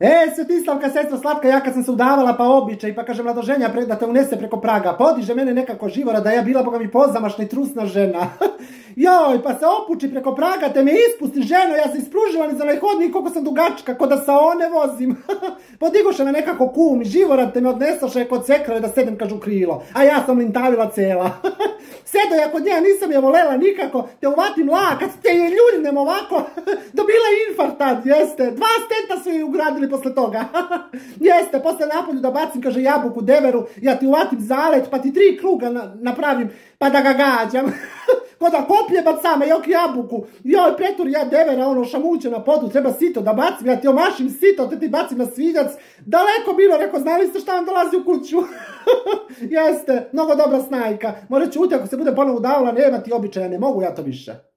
E, Svetislavka, sestra slatka, ja kad sam se udavala pa običaj, pa kaže mladoženja da te unese preko praga, podiže mene nekako živora da ja bila, boga mi pozamašna i trusna žena. Joj, pa se opuči preko praga, te me ispusti ženo, ja se ispružila ni za onaj koliko sam dugačka, ko da sa one vozim. Podigoše me nekako kum i živora te me odnesoše kod sekre da sedem, kažu, krilo. A ja sam lintavila cela. Sedo ja kod nja, nisam je volela nikako, te uvatim lakad, te je ljuljem ovako, dobila tad, jeste. Dva stenta su i ugradili posle toga. jeste, posle napolju da bacim, kaže, jabuku, deveru, ja ti uvatim zalet, pa ti tri kruga napravim, pa da ga gađam. Ko da koplje bacame, jok jabuku, joj pretur ja devera, ono šamuće na podu, treba sito da bacim, ja ti omašim sito, te ti bacim na svinjac. Daleko bilo, rekao, znali ste šta vam dolazi u kuću? jeste, mnogo dobra snajka. Morat ću uti, ako se bude ponovno davala nema ti običaja, ne mogu ja to više.